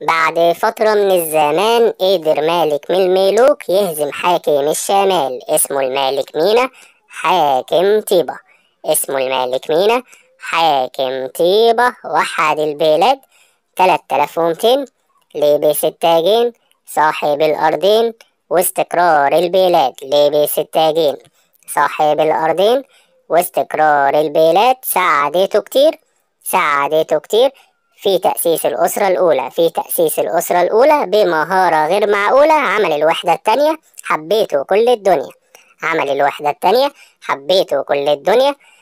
بعد فترة من الزمان قدر مالك من الملوك يهزم حاكم الشمال اسمه الملك مينا حاكم طيبة اسمه الملك مينا حاكم طيبة وحد البلاد 3200 لبس التاجين صاحب الأرضين واستقرار البلاد لبس التاجين صاحب الأرضين واستقرار البلاد ساعدته كتير ساعدته كتير في تأسيس الأسرة الأولى في تأسيس الأسرة الأولى بمهارة غير معقولة عمل الوحدة التانية حبيته كل الدنيا عمل الوحدة التانية حبيته كل الدنيا